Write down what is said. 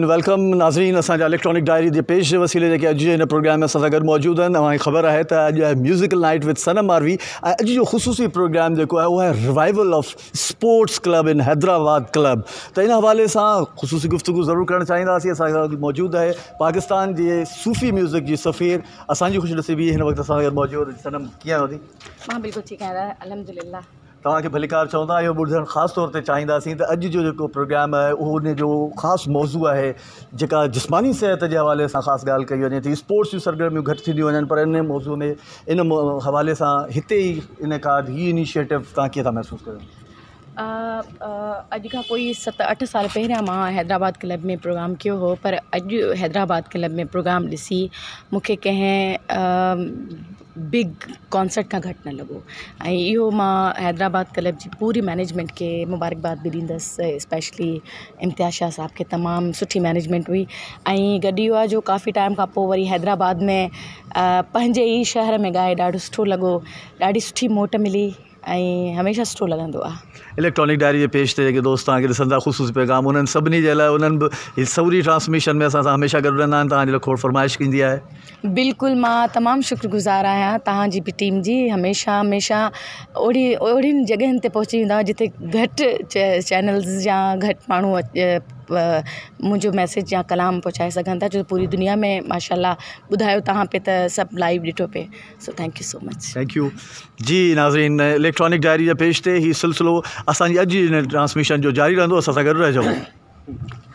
welcome नाज़रीन अस electronic diary के पेश वसीले जेके अज जे प्रोग्राम में असा गुड मौजूद मौजूदु ख़बर है तो अज है म्यूज़िकल नाइट विद सनम आरवी अज जो ख़ुशूसी प्रोग्राम जो है वह है revival of sports club in Hyderabad club तो इन हवाले से ख़ुशूसी गुफ़्तगु जरूर करणु चाहिए असां सां पाकिस्तान के सूफ़ी म्यूज़िक की सफ़ीर असांजी ख़ुशि नसीबी हिन सनम अलहमदिल्ला तव्हांखे भलीकार चवंदा आहियो ॿुधणु ख़ासि तौर ते चाहींदासीं तो अॼु जो जेको प्रोग्राम है उहो उन खास मौज़ू है जहाँ जिसमानी सेहत के हवाले से खास ॻाल्हि कई वञे थी स्पोर्ट्स जो सरगर्मियूं घटी वन पर इन मौज़ू में इन हवाले से हिते ही इन का इनिशिएटिव तव्हां कीअं था महसूसु अज का कोई सत अठ साल पहिरियां मां हैदराबाद क्लब में प्रोग्राम किया हो पर अज हैदराबाद क्लब में प्रोग्राम ऐसी मुख्य कें बिग कॉन्सर्ट का घट न लगो यो मां हैदराबाद क्लब की पूरी मैनेजमेंट के मुबारकबाद भी दींदस स्पेशली इम्तियाज़ शाह साहब के तमाम सुठी मैनेजमेंट हुई ऐं गॾु जो काफ़ी टाइम का वरी हैदराबाद में पंजे ही शहर में गाए ढो सुठो लगो ॾाढी सुठी मोट मिली हमेशा सुठो लॻंदो आहे इलेक्ट्रॉनिक डायरी जे पेज ते जेके दोस्त तव्हांखे ॾिसंदा ख़ुशूस पैगाम उन्हनि सभिनी जे लाइ उन्हनि बि सवरी ट्रांसमिशन में असां सां हमेशह गॾु रहंदा आहिनि तव्हांजे लाइ खोड़ फरमाइश की आहे बिल्कुलु मां तमामु शुक्रगुज़ार आहियां तव्हांजी बि टीम जी हमेशह हमेशह ओड़ी ओड़ियुनि जॻहियुनि ते पहुची वेंदा जिते घटि चैनल्स या घटि माण्हू मुझे मैसेज या कलाम पहुचाए सकन था जो पूरी दुनिया में माशाल्लाह बुधा तहाँ पे तो सब लाइव डिटो पे so thank you so much thank you ji नाज़रीन इलेक्ट्रॉनिक डायरी जे पेज ते सिलसिलो असांजी अज ट्रांसमिशन जो जारी रहो असा गुड रह